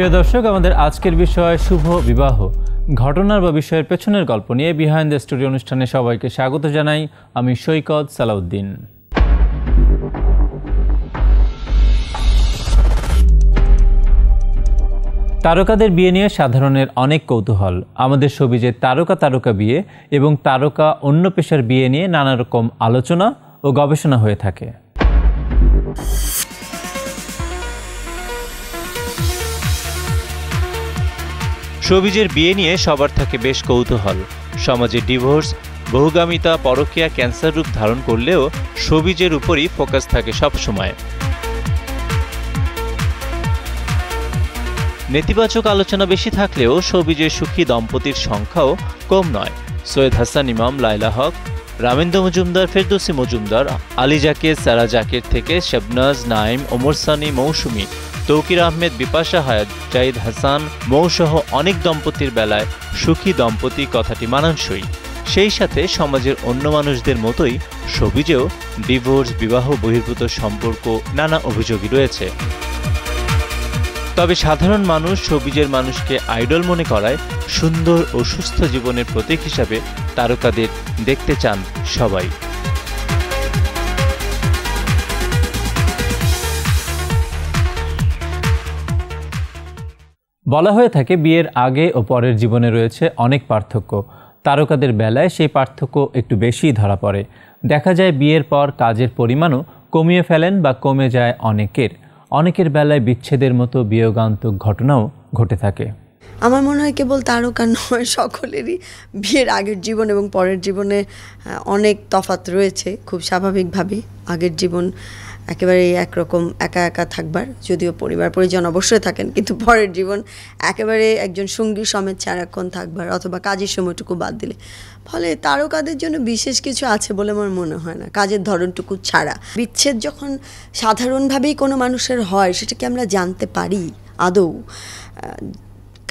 প্রিয় দর্শক আমাদের আজকের বিষয় শুভ বিবাহ ঘটনার বা বিষয়ের পেছনের গল্প নিয়ে বিহাইন্ড দ্য স্টোরি অনুষ্ঠানে সবাইকে স্বাগত জানাই আমি সৈকত সালাউদ্দিন তারকাদের বিয়ে নিয়ে সাধারণের অনেক কৌতূহল আমাদের সবিজে তারকা তারকা বিয়ে এবং তারকা অন্য পেশার বিয়ে নিয়ে নানা রকম আলোচনা ও গবেষণা হয়ে থাকে শোবিজের বিয়ে নিয়ে সবার থাকে বেশ কৌতূহল সমাজে ডিভোর্স বহুগামিতা পরকীয়া ক্যান্সার রূপ ধারণ করলেও শোবিজের উপরই ফোকাস থাকে সবসময় নেতিবাচক আলোচনা বেশি থাকলেও শোবিজের সুখী দম্পতির সংখ্যাও কম নয় সৈয়দ হাসান ইমাম লাইলা হক রামেন্দ্র মজুমদার ফেরদৌসি মজুমদার আলী জাকির সারা জাকির থেকে শবনাজ নাইম ওমর সানি মৌসুমী তৌকির আহমেদ বিপাশা হায়াত জাইদ হাসান মৌসহ অনেক দম্পতির বেলায় সুখী দম্পতি কথাটি মানানসই সেই সাথে সমাজের অন্য মানুষদের মতোই সবিজেও ডিভোর্স বিবাহ বহির্ভূত সম্পর্ক নানা অভিযোগই রয়েছে তবে সাধারণ মানুষ সবিজের মানুষকে আইডল মনে করায় সুন্দর ও সুস্থ জীবনের প্রতীক হিসাবে তারকাদের দেখতে চান সবাই বলা হয়ে থাকে বিয়ের আগে ও পরের জীবনে রয়েছে অনেক পার্থক্য তারকাদের বেলায় সেই পার্থক্য একটু বেশিই ধরা পড়ে দেখা যায় বিয়ের পর কাজের পরিমাণও কমিয়ে ফেলেন বা কমে যায় অনেকের অনেকের বেলায় বিচ্ছেদের মতো বিয়োগান্তক ঘটনাও ঘটে থাকে আমার মনে হয় কেবল তারকা নয় সকলেরই বিয়ের আগের জীবন এবং পরের জীবনে অনেক তফাত রয়েছে খুব স্বাভাবিকভাবেই আগের জীবন একেবারে একরকম একা একা থাকবার যদিও পরিবার পরিজন অবশ্যই থাকেন কিন্তু পরের জীবন একেবারে একজন সঙ্গী সমেত সারাক্ষণ থাকবার অথবা কাজের সময়টুকু বাদ দিলে ফলে তারকাদের জন্য বিশেষ কিছু আছে বলে আমার মনে হয় না কাজের ধরনটুকু ছাড়া বিচ্ছেদ যখন সাধারণভাবেই কোনো মানুষের হয় সেটা কি আমরা জানতে পারি আদৌ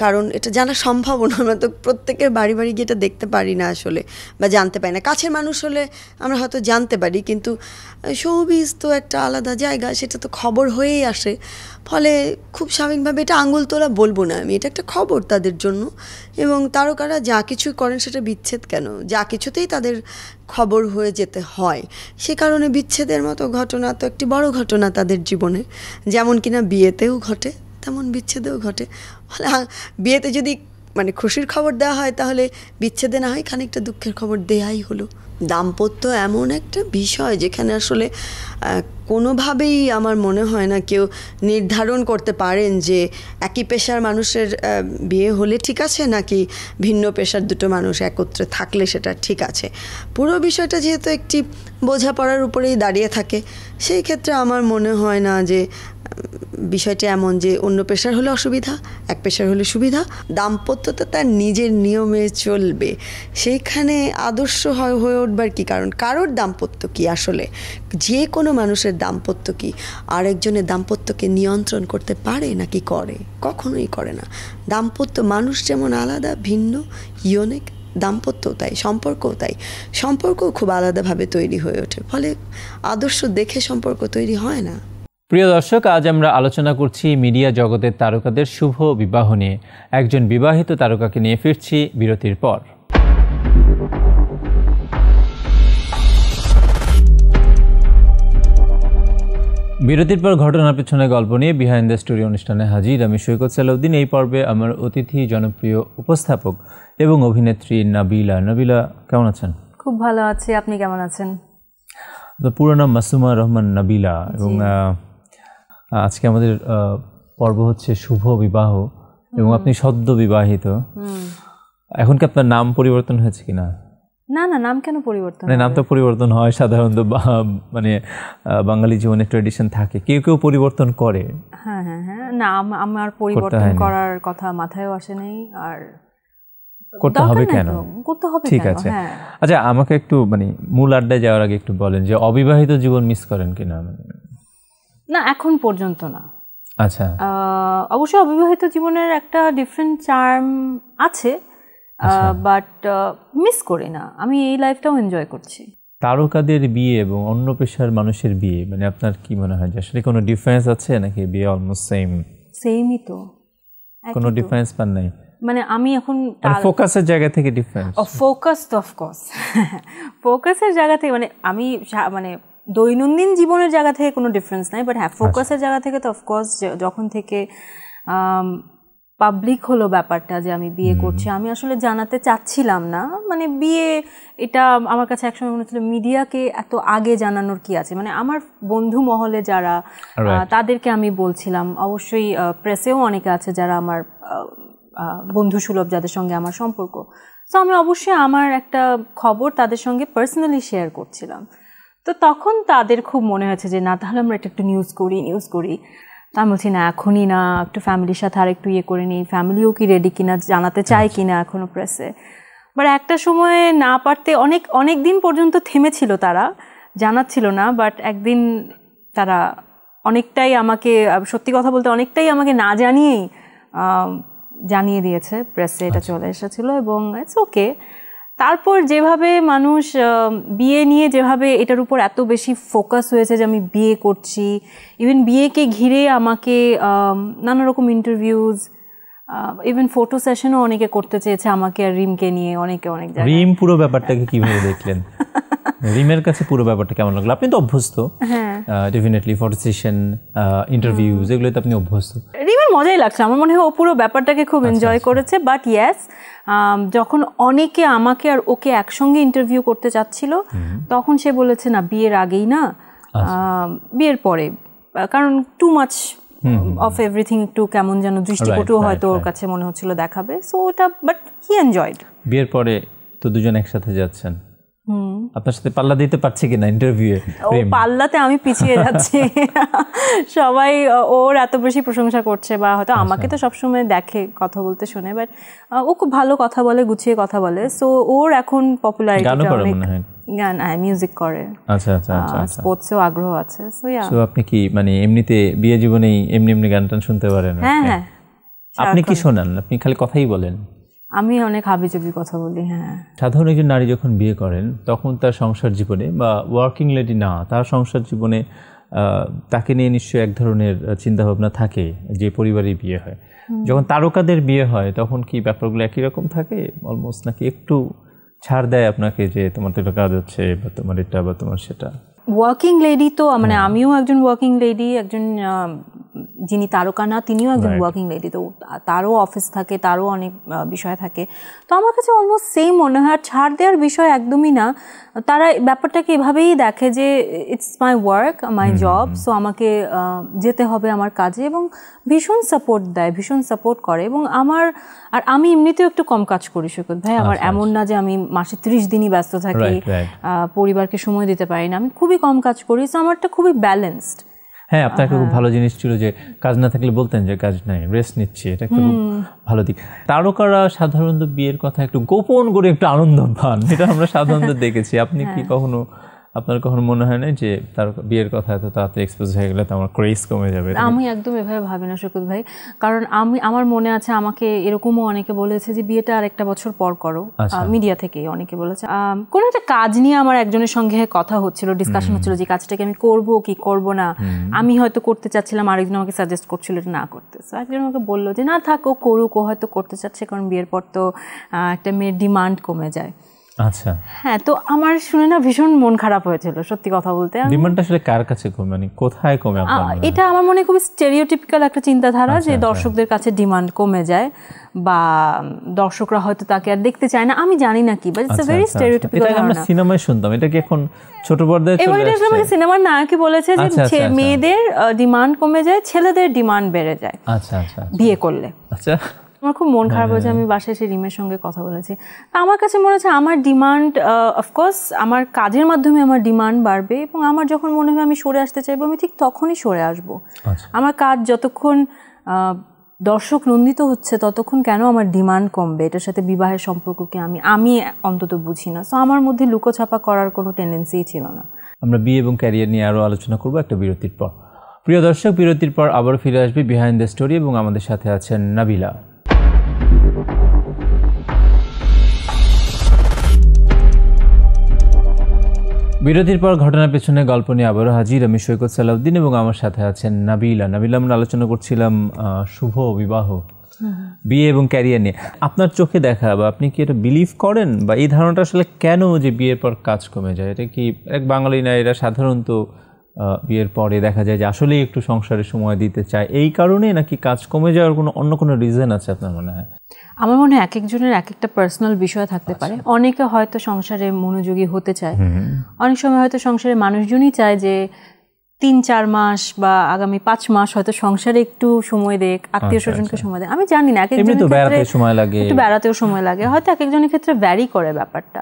কারণ এটা জানা সম্ভব না আমরা তো প্রত্যেকের বাড়ি বাড়ি গিয়ে এটা দেখতে পারি না আসলে বা জানতে পারি না কাছের মানুষ হলে আমরা হয়তো জানতে পারি কিন্তু সৌবিজ তো একটা আলাদা জায়গা সেটা তো খবর হয়েই আসে ফলে খুব স্বাভাবিকভাবে এটা আঙুল তোলা বলবো না আমি এটা একটা খবর তাদের জন্য এবং তারকারা যা কিছু করেন সেটা বিচ্ছেদ কেন যা কিছুতেই তাদের খবর হয়ে যেতে হয় সে কারণে বিচ্ছেদের মতো ঘটনা তো একটি বড় ঘটনা তাদের জীবনে যেমন কিনা বিয়েতেও ঘটে তেমন বিচ্ছেদেও ঘটে বিয়েতে যদি মানে খুশির খবর দেওয়া হয় তাহলে বিচ্ছেদে না হয় খানিকটা দুঃখের খবর দেয়াই হলো দাম্পত্য এমন একটা বিষয় যেখানে আসলে কোনোভাবেই আমার মনে হয় না কেউ নির্ধারণ করতে পারেন যে একই পেশার মানুষের বিয়ে হলে ঠিক আছে নাকি ভিন্ন পেশার দুটো মানুষ একত্রে থাকলে সেটা ঠিক আছে পুরো বিষয়টা যেহেতু একটি বোঝাপড়ার উপরেই দাঁড়িয়ে থাকে সেই ক্ষেত্রে আমার মনে হয় না যে বিষয়টি এমন যে অন্য পেশার হলে অসুবিধা এক পেশার হলে সুবিধা দাম্পত্য তো তার নিজের নিয়মে চলবে সেইখানে আদর্শ হয় হয়ে উঠবার কি কারণ কারোর দাম্পত্য কি আসলে যে কোনো মানুষের দাম্পত্য কি আরেকজনের দাম্পত্যকে নিয়ন্ত্রণ করতে পারে নাকি করে কখনোই করে না দাম্পত্য মানুষ যেমন আলাদা ভিন্ন ইয়নেক দাম্পত্যও তাই সম্পর্কও তাই সম্পর্কও খুব আলাদাভাবে তৈরি হয়ে ওঠে ফলে আদর্শ দেখে সম্পর্ক তৈরি হয় না প্রিয় দর্শক আজ আমরা আলোচনা করছি মিডিয়া জগতের তারকাদের শুভ বিবাহ নিয়ে একজন বিবাহিত তারকাকে নিয়ে ফিরছি বিরতির পর বিরতির পর ঘটনার পেছনে গল্প নিয়ে বিহাইন্ড দ্য স্টোরি অনুষ্ঠানে হাজির আমি সৈকত সালাউদ্দিন এই পর্বে আমার অতিথি জনপ্রিয় উপস্থাপক এবং অভিনেত্রী নাবিলা নাবিলা কেমন আছেন খুব ভালো আছি আপনি কেমন আছেন পুরো নাম মাসুমা রহমান নাবিলা এবং আজকে আমাদের পর্ব হচ্ছে শুভ বিবাহ এবং আপনি সদ্য বিবাহিত এখন কি আপনার নাম পরিবর্তন হয়েছে কি না না না নাম কেন পরিবর্তন মানে নাম তো পরিবর্তন হয় সাধারণত মানে বাঙালি জীবনে ট্রেডিশন থাকে কেউ কেউ পরিবর্তন করে হ্যাঁ হ্যাঁ হ্যাঁ না আমার পরিবর্তন করার কথা মাথায়ও আসে নাই আর করতে হবে কেন করতে হবে ঠিক আছে হ্যাঁ। আচ্ছা আমাকে একটু মানে মূল আড্ডায় যাওয়ার আগে একটু বলেন যে অবিবাহিত জীবন মিস করেন কিনা মানে না এখন পর্যন্ত না আচ্ছা অবশ্য অবিবাহিত জীবনের একটা ডিফারেন্ট চার্ম আছে বাট আচ্ছা। মিস করি না আমি এই লাইফটাও এনজয় করছি তারকাদের বিয়ে এবং অন্য পেশার মানুষের বিয়ে মানে আপনার কি মনে হয় যে আসলে কোনো ডিফারেন্স আছে নাকি বিয়ে অলমোস্ট সেম সেমই তো কোনো ডিফারেন্স পান নাই মানে আমি এখন ফোকাসের মানে জায়গা থেকে ডিফারেন্স ফোকাস তো অফকোর্স ফোকাসের জায়গা থেকে মানে আমি মানে দৈনন্দিন জীবনের জায়গা থেকে কোনো ডিফারেন্স নাই বাট হ্যাঁ ফোকাসের আচ্ছা। জায়গা থেকে তো অফকোর্স যখন থেকে পাবলিক হলো ব্যাপারটা যে আমি বিয়ে করছি আমি আসলে জানাতে চাচ্ছিলাম না মানে বিয়ে এটা আমার কাছে একসময় মনে হচ্ছিল মিডিয়াকে এত আগে জানানোর কি আছে মানে আমার বন্ধু মহলে যারা তাদেরকে আমি বলছিলাম অবশ্যই প্রেসেও অনেকে আছে যারা আমার বন্ধু সুলভ যাদের সঙ্গে আমার সম্পর্ক তো আমি অবশ্যই আমার একটা খবর তাদের সঙ্গে পার্সোনালি শেয়ার করছিলাম তো তখন তাদের খুব মনে হয়েছে যে না তাহলে আমরা এটা একটু নিউজ করি নিউজ করি তা আমি বলছি না এখনই না একটু ফ্যামিলির সাথে আর একটু ইয়ে করে নিই ফ্যামিলিও কি রেডি কিনা জানাতে চায় কিনা এখনও প্রেসে বাট একটা সময়ে না পারতে অনেক অনেক দিন পর্যন্ত থেমেছিল তারা জানাচ্ছিল না বাট একদিন তারা অনেকটাই আমাকে সত্যি কথা বলতে অনেকটাই আমাকে না জানিয়েই জানিয়ে দিয়েছে প্রেসে এটা আচ্ছা। চলে এসেছিলো এবং ইটস ওকে তারপর যেভাবে মানুষ বিয়ে নিয়ে যেভাবে এটার উপর এত বেশি ফোকাস হয়েছে যে আমি বিয়ে করছি ইভেন বিয়েকে ঘিরে আমাকে নানা রকম ইন্টারভিউজ ইভেন ফটো সেশনও অনেকে করতে চেয়েছে আমাকে আর রিমকে নিয়ে অনেকে অনেক রিম পুরো ব্যাপারটাকে কীভাবে দেখলেন রিমের কাছে পুরো ব্যাপারটা কেমন লাগলো আপনি তো অভ্যস্ত হ্যাঁ ডেফিনেটলি ফটো সেশন ইন্টারভিউজ তো আপনি অভ্যস্ত রিম মজাই লাগছে আমার মনে হয় ও পুরো ব্যাপারটাকে খুব এনজয় আচ্ছা, আচ্ছা। করেছে বাট ইয়াস যখন অনেকে আমাকে আর ওকে একসঙ্গে ইন্টারভিউ করতে চাচ্ছিল তখন সে বলেছে না বিয়ের আগেই না আচ্ছা। বিয়ের পরে কারণ টু মাছ অফ এভরিথিং একটু কেমন যেন দৃষ্টিপটু হয়তো ওর কাছে মনে হচ্ছিল দেখাবে সো ওটা বাট কি এনজয়েড বিয়ের পরে তো দুজন একসাথে যাচ্ছেন আপনার সাথে পাল্লা দিতে পারছে কিনা ইন্টারভিউ ও পাল্লাতে আমি পিছিয়ে যাচ্ছি সবাই ওর এত বেশি প্রশংসা করছে বা হয়তো আচ্ছা। আমাকে তো সবসময় দেখে কথা বলতে শুনে বাট ও খুব ভালো কথা বলে গুছিয়ে কথা বলে সো ওর এখন পপুলারিটি অনেক গান আই হ্যাঁ, মিউজিক করে আচ্ছা আচ্ছা স্পোর্টসেও আচ্ছা, আচ্ছা। আগ্রহ আছে সো ইয়া সো আপনি কি মানে এমনিতে বিয়ে জীবনেই এমনি এমনি গান টান শুনতে পারেন হ্যাঁ হ্যাঁ আপনি কি শোনান আপনি খালি কথাই বলেন আমি অনেক হাবিজাবি কথা বলি হ্যাঁ সাধারণ একজন নারী যখন বিয়ে করেন তখন তার সংসার জীবনে বা ওয়ার্কিং লেডি না তার সংসার জীবনে তাকে নিয়ে নিশ্চয়ই এক ধরনের চিন্তাভাবনা থাকে যে পরিবারে বিয়ে হয় যখন তারকাদের বিয়ে হয় তখন কি ব্যাপারগুলো একই রকম থাকে অলমোস্ট নাকি একটু ছাড় দেয় আপনাকে যে তোমার তো এটা কাজ হচ্ছে বা তোমার এটা বা তোমার সেটা ওয়ার্কিং লেডি তো মানে আমিও একজন ওয়ার্কিং লেডি একজন যিনি তারকা না তিনিও একজন ওয়ার্কিং লেডি তো তারও অফিস থাকে তারও অনেক বিষয় থাকে তো আমার কাছে অলমোস্ট সেম মনে হয় আর ছাড় দেওয়ার বিষয় একদমই না তারা ব্যাপারটাকে এভাবেই দেখে যে it's my work my job so আমাকে যেতে হবে আমার কাজে এবং ভীষণ সাপোর্ট দেয় ভীষণ সাপোর্ট করে এবং আমার আর আমি এমনিতেও একটু কম কাজ করি সৈকত ভাই আমার আচ্ছা, এমন আচ্ছা। না যে আমি মাসে ত্রিশ দিনই ব্যস্ত থাকি পরিবারকে সময় দিতে পারি না আমি খুবই কম কাজ করি সো আমারটা খুবই ব্যালেন্সড হ্যাঁ আপনার একটা খুব হ্যাঁ। ভালো জিনিস ছিল যে কাজ না থাকলে বলতেন যে কাজ নাই রেস্ট নিচ্ছি এটা খুব ভালো দিক তারকারা সাধারণত বিয়ের কথা একটু গোপন করে একটু আনন্দ পান এটা আমরা সাধারণত দেখেছি আপনি কি হ্যাঁ। কখনো আপনার কখনো মনে হয় না যে তার বিয়ের কথা এত তাড়াতাড়ি এক্সপোজ হয়ে গেলে তো আমার ক্রেজ কমে যাবে আমি একদম এভাবে ভাবি না শকুত ভাই কারণ আমি আমার মনে আছে আমাকে এরকমও অনেকে বলেছে যে বিয়েটা আর একটা বছর পর করো মিডিয়া আচ্ছা। থেকে অনেকে বলেছে কোনো একটা কাজ নিয়ে আমার একজনের সঙ্গে কথা হচ্ছিল ডিসকাশন হচ্ছিল যে কাজটাকে আমি করব কি করব না আমি হয়তো করতে চাচ্ছিলাম আরেকজন আমাকে সাজেস্ট করছিল এটা না করতে সো একজন আমাকে বললো যে না থাক ও করুক ও হয়তো করতে চাচ্ছে কারণ বিয়ের পর তো একটা মেয়ের ডিমান্ড কমে যায় আচ্ছা হ্যাঁ তো আমার শুনে না ভীষণ মন খারাপ হয়েছিল সত্যি কথা বলতে ডিমান্ডটা আসলে কার কাছে কমে মানে কোথায় কমে এটা আমার মনে খুবই স্টেরিওটিপিক্যাল একটা চিন্তাধারা আচ্ছা, যে আচ্ছা। দর্শকদের কাছে ডিমান্ড কমে যায় বা দর্শকরা হয়তো তাকে আর দেখতে চায় না আমি জানি না কি but it's a very stereotypical এটা আমরা সিনেমায় শুনতাম এটা কি এখন ছোট পর্দায় চলে আসছে এবার আমাকে সিনেমার নায়কই বলেছে যে আচ্ছা, মেয়েদের ডিমান্ড কমে যায় ছেলেদের ডিমান্ড বেড়ে যায় আচ্ছা আচ্ছা বিয়ে করলে আচ্ছা আমার খুব মন খারাপ হয়েছে হ্যাঁ। আমি বাসায় সেই রিমের সঙ্গে কথা বলেছি আমার কাছে মনে হচ্ছে আমার ডিমান্ড অফকোর্স আমার কাজের মাধ্যমে আমার ডিমান্ড বাড়বে এবং আমার যখন মনে হবে আমি সরে আসতে চাইবো আমি ঠিক তখনই সরে আসব আচ্ছা। আমার কাজ যতক্ষণ দর্শক নন্দিত হচ্ছে ততক্ষণ কেন আমার ডিমান্ড কমবে এটার সাথে বিবাহের সম্পর্ককে আমি আমি অন্তত বুঝি না তো আমার মধ্যে লুকোছাপা করার কোনো টেন্ডেন্সিই ছিল না আমরা বিয়ে এবং ক্যারিয়ার নিয়ে আরও আলোচনা করব একটা বিরতির পর প্রিয় দর্শক বিরতির পর আবার ফিরে আসবে বিহাইন্ড দ্য স্টোরি এবং আমাদের সাথে আছেন নাবিলা বিরতির পর ঘটনার পেছনে গল্প নিয়ে আবারও হাজির আমি সৈকত সালাউদ্দিন এবং আমার সাথে আছেন নাবিলা নাবিলা আমরা আলোচনা করছিলাম শুভ বিবাহ বিয়ে এবং ক্যারিয়ার নিয়ে আপনার চোখে দেখা বা আপনি কি এটা বিলিভ করেন বা এই ধারণাটা আসলে কেন যে বিয়ের পর কাজ কমে যায় এটা কি এক বাঙালি নারীরা সাধারণত বিয়ের পরে দেখা যায় যে আসলেই একটু সংসারে সময় দিতে চায় এই কারণে নাকি কাজ কমে যাওয়ার কোনো অন্য কোনো রিজন আছে আপনার মনে হয় আমার মনে হয় এক একজনের এক একটা পার্সোনাল বিষয় থাকতে পারে আচ্ছা। অনেকে হয়তো সংসারে মনোযোগী হতে চায় অনেক সময় হয়তো সংসারে মানুষজনই চায় যে তিন চার মাস বা আগামী পাঁচ মাস হয়তো সংসারে একটু সময় দেখ আচ্ছা, আত্মীয় আচ্ছা। স্বজনকে সময় দেয় আমি জানি না এক একজনের সময় লাগে একটু বেড়াতেও সময় লাগে হয়তো এক একজনের ক্ষেত্রে ব্যারি করে ব্যাপারটা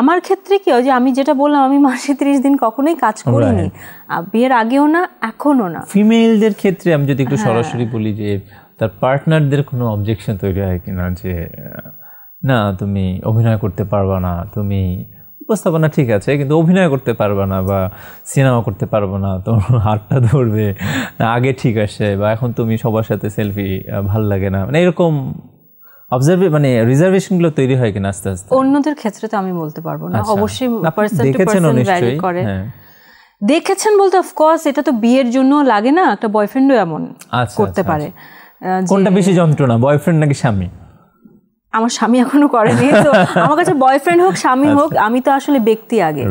আমার ক্ষেত্রে কি হয় যে আমি যেটা বললাম আমি মাসে তিরিশ দিন কখনোই কাজ করিনি বিয়ের আগেও না এখনও না ফিমেলদের ক্ষেত্রে আমি যদি একটু হ্যাঁ। সরাসরি বলি যে তার পার্টনারদের কোনো অবজেকশন তৈরি হয় কিনা যে না তুমি অভিনয় করতে পারবা না তুমি উপস্থাপনা ঠিক আছে কিন্তু অভিনয় করতে পারবে না বা সিনেমা করতে পারবো না তোমার হাতটা ধরবে আগে ঠিক আসে বা এখন তুমি সবার সাথে সেলফি ভাল লাগে না মানে এরকম মানে রিজার্ভেশনগুলো তৈরি হয় কিনা আস্তে আস্তে অন্যদের ক্ষেত্রে তো আমি বলতে পারবো না আচ্ছা। অবশ্যই পার্সন হ্যাঁ। টু দেখেছেন বলতে অফকোর্স এটা তো বিয়ের জন্য লাগে না একটা বয়ফ্রেন্ডও এমন আচ্ছা, করতে আচ্ছা, পারে কোনটা বেশি যন্ত্রণা বয়ফ্রেন্ড নাকি স্বামী আমার স্বামী এখনো করেনি তো আমার কাছে বয়ফ্রেন্ড হোক স্বামী আচ্ছা। হোক আমি তো আসলে ব্যক্তি আগে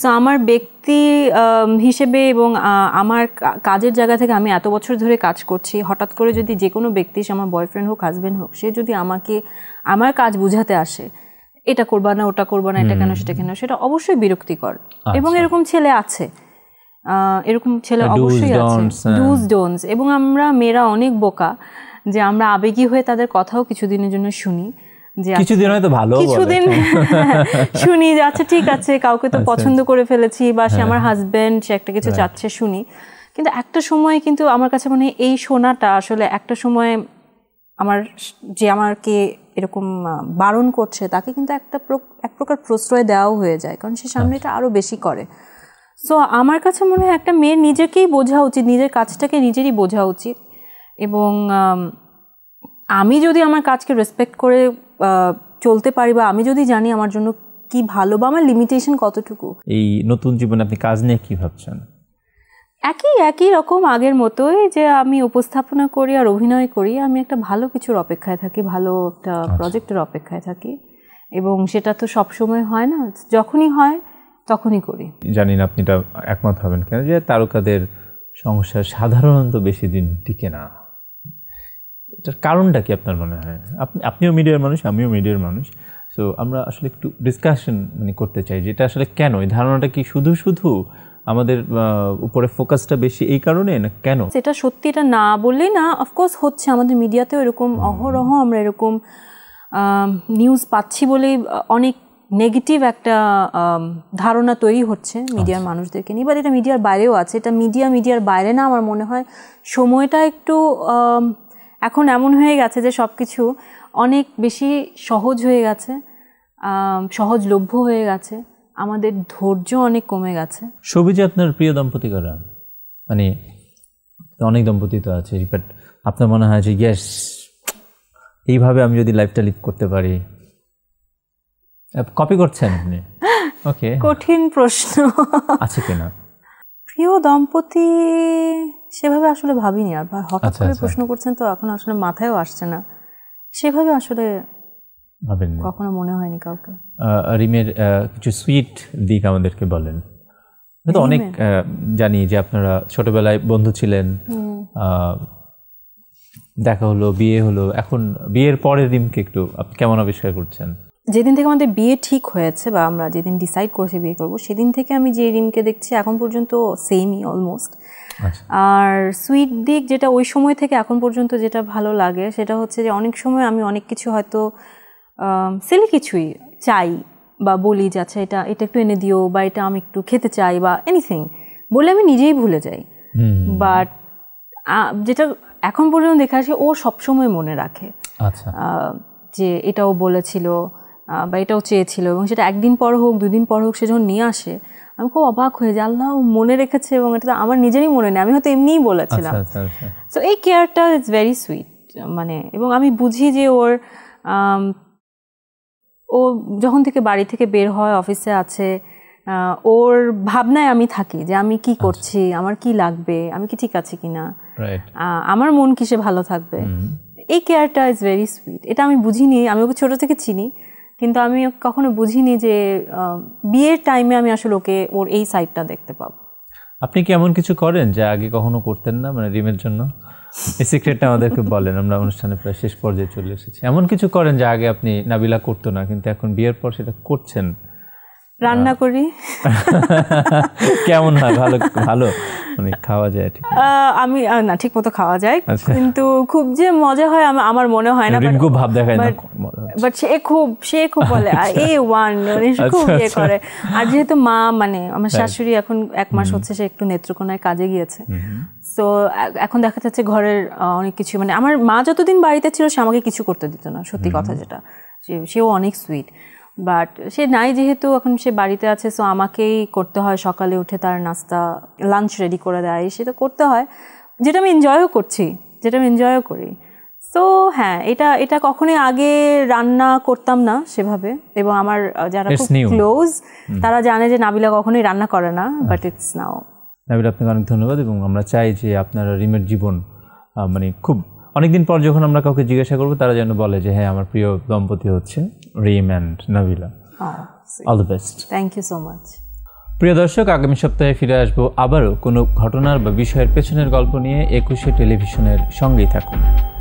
সো আমার ব্যক্তি হিসেবে এবং আমার কাজের জায়গা থেকে আমি এত বছর ধরে কাজ করছি হঠাৎ করে যদি যে কোনো ব্যক্তি সে আমার বয়ফ্রেন্ড হোক হাজব্যান্ড হোক সে যদি আমাকে আমার কাজ বুঝাতে আসে এটা করবা না ওটা করবা না এটা কেন সেটা কেন সেটা অবশ্যই বিরক্তিকর আচ্ছা। এবং এরকম ছেলে আছে এরকম ছেলে uh, অবশ্যই আছে ডুজ ডোনস হ্যাঁ। এবং আমরা মেয়েরা অনেক বোকা যে আমরা আবেগী হয়ে তাদের কথাও কিছুদিনের জন্য শুনি আচ্ছা, কিছুদিন হয়তো ভালো কিছুদিন শুনি যে আচ্ছা ঠিক আছে কাউকে তো আচ্ছা, আচ্ছা। পছন্দ করে ফেলেছি বা সে হ্যাঁ। আমার হাজব্যান্ড সে একটা কিছু চাচ্ছে শুনি কিন্তু একটা সময় কিন্তু আমার কাছে মনে হয় এই শোনাটা আসলে একটা সময় আমার যে আমাকে এরকম বারণ করছে তাকে কিন্তু একটা এক প্রকার প্রশ্রয় দেওয়াও হয়ে যায় কারণ সে সামনেটা আরও বেশি করে সো আমার কাছে মনে হয় একটা মেয়ের নিজেকেই বোঝা উচিত নিজের কাজটাকে নিজেরই বোঝা উচিত এবং আমি যদি আমার কাজকে রেসপেক্ট করে চলতে পারি বা আমি যদি জানি আমার জন্য কি ভালো বা আমার লিমিটেশন কতটুকু এই নতুন জীবনে আপনি কাজ নিয়ে কি ভাবছেন একই একই রকম আগের মতোই যে আমি উপস্থাপনা করি আর অভিনয় করি আমি একটা ভালো কিছুর অপেক্ষায় থাকি ভালো একটা প্রজেক্টের আচ্ছা। অপেক্ষায় থাকি এবং সেটা তো সবসময় হয় না যখনই হয় তখনই করি জানি না আপনি এটা একমত হবেন কেন যে তারকাদের সংসার সাধারণত বেশি দিন টিকে না এটার কারণটা কি আপনার মনে হয় আপনি আপনিও মিডিয়ার মানুষ আমিও মিডিয়ার মানুষ সো আমরা আসলে একটু ডিসকাশন মানে করতে চাই যে এটা আসলে কেন এই ধারণাটা কি শুধু শুধু আমাদের উপরে ফোকাসটা বেশি এই কারণে না কেন সেটা সত্যি এটা না বললেই না অফকোর্স হচ্ছে আমাদের মিডিয়াতেও এরকম অহরহ আমরা এরকম নিউজ পাচ্ছি বলেই অনেক নেগেটিভ একটা ধারণা তৈরি হচ্ছে মিডিয়ার আচ্ছা। মানুষদেরকে নিয়ে বাট এটা মিডিয়ার বাইরেও আছে এটা মিডিয়া মিডিয়ার বাইরে না আমার মনে হয় সময়টা একটু এখন এমন হয়ে গেছে যে সব কিছু অনেক বেশি সহজ হয়ে গেছে সহজলভ্য হয়ে গেছে আমাদের ধৈর্য অনেক কমে গেছে যে আপনার প্রিয় দম্পতি করা মানে অনেক দম্পতি তো আছে বাট আপনার মনে হয় যে ইয়েস এইভাবে আমি যদি লাইফটা লিড করতে পারি কপি করছেন আপনি ওকে কঠিন প্রশ্ন আছে কিনা প্রিয় দম্পতি সেভাবে আসলে ভাবিনি আর হঠাৎ আচ্ছা, করে আচ্ছা। প্রশ্ন করছেন তো এখন আসলে মাথায়ও আসছে না সেভাবে আসলে কখনো মনে হয়নি কাউকে রিমের কিছু সুইট দিক আমাদেরকে বলেন তো অনেক জানি যে আপনারা ছোটবেলায় বন্ধু ছিলেন দেখা হলো বিয়ে হলো এখন বিয়ের পরে রিমকে একটু আপনি কেমন আবিষ্কার করছেন যেদিন থেকে আমাদের বিয়ে ঠিক হয়েছে বা আমরা যেদিন ডিসাইড করেছি বিয়ে করব সেদিন থেকে আমি যে রিমকে দেখছি এখন পর্যন্ত সেমই অলমোস্ট আচ্ছা। আর সুইট দিক যেটা ওই সময় থেকে এখন পর্যন্ত যেটা ভালো লাগে সেটা হচ্ছে যে অনেক সময় আমি অনেক কিছু হয়তো সেলি কিছুই চাই বা বলি যে আচ্ছা এটা এটা একটু এনে দিও বা এটা আমি একটু খেতে চাই বা এনিথিং বলে আমি নিজেই ভুলে যাই বাট যেটা এখন পর্যন্ত দেখা আসে ও সবসময় মনে রাখে আচ্ছা যে এটাও বলেছিল বা এটাও চেয়েছিল এবং সেটা একদিন পর হোক দুদিন পর হোক সে যখন নিয়ে আসে আমি খুব অবাক হয়ে যে আল্লাহ মনে রেখেছে এবং এটা তো আমার নিজেরই মনে নেই আমি হয়তো এমনিই বলেছিলাম সো আচ্ছা, আচ্ছা, আচ্ছা। এই কেয়ারটা ইজ ভেরি সুইট মানে এবং আমি বুঝি যে ওর ও যখন থেকে বাড়ি থেকে বের হয় অফিসে আছে ওর ভাবনায় আমি থাকি যে আমি কি করছি আমার কি লাগবে আমি কি ঠিক আছে কিনা আমার মন কিসে ভালো থাকবে এই কেয়ারটা ইজ ভেরি সুইট এটা আমি বুঝিনি আমি ওকে ছোট থেকে চিনি কিন্তু আমি কখনো বুঝিনি যে বিয়ের টাইমে আমি আসলে ওকে ওর এই সাইডটা দেখতে পাবো আপনি কি এমন কিছু করেন যা আগে কখনো করতেন না মানে রিমের জন্য এই সিক্রেটটা আমাদেরকে বলেন আমরা অনুষ্ঠানে প্রায় শেষ পর্যায়ে চলে এসেছি এমন কিছু করেন যা আগে আপনি নাবিলা করতো না কিন্তু এখন বিয়ের পর সেটা করছেন রান্না করি কেমন হয় ভালো ভালো মানে খাওয়া যায় ঠিক আমি না ঠিক মতো খাওয়া যায় আচ্ছা। কিন্তু খুব যে মজা হয় আমার মনে হয় না খুব ভাব দেখায় না বাট সে খুব সে খুব বলে আচ্ছা। এ ওয়ান মানে খুব আচ্ছা, ইয়ে করে আর যেহেতু মা মানে আমার শাশুড়ি এখন এক মাস হচ্ছে সে একটু নেত্রকোনায় কাজে গিয়েছে তো এখন দেখা যাচ্ছে ঘরের অনেক কিছু মানে আমার মা যতদিন বাড়িতে ছিল সে আমাকে কিছু করতে দিত না সত্যি কথা যেটা সেও অনেক সুইট বাট সে নাই যেহেতু এখন সে বাড়িতে আছে সো আমাকেই করতে হয় সকালে উঠে তার নাস্তা লাঞ্চ রেডি করে দেয় সেটা করতে হয় যেটা আমি এনজয়ও করছি যেটা আমি এনজয়ও করি সো হ্যাঁ এটা এটা কখনোই আগে রান্না করতাম না সেভাবে এবং আমার যারা খুব ক্লোজ তারা জানে যে নাবিলা কখনোই রান্না করে না বাট ইটস নাও নাবিলা আপনাকে অনেক ধন্যবাদ এবং আমরা চাই যে আপনারা রিমের জীবন মানে খুব অনেকদিন পর যখন আমরা কাউকে জিজ্ঞাসা করবো তারা যেন বলে যে হ্যাঁ আমার প্রিয় দম্পতি হচ্ছে Rim and Nabila all the best thank you so much প্রিয় দর্শক আগামী সপ্তাহে ফিরে আসবো আবারও কোনো ঘটনার বা বিষয়ের পেছনের গল্প নিয়ে একুশে টেলিভিশনের সঙ্গেই থাকুন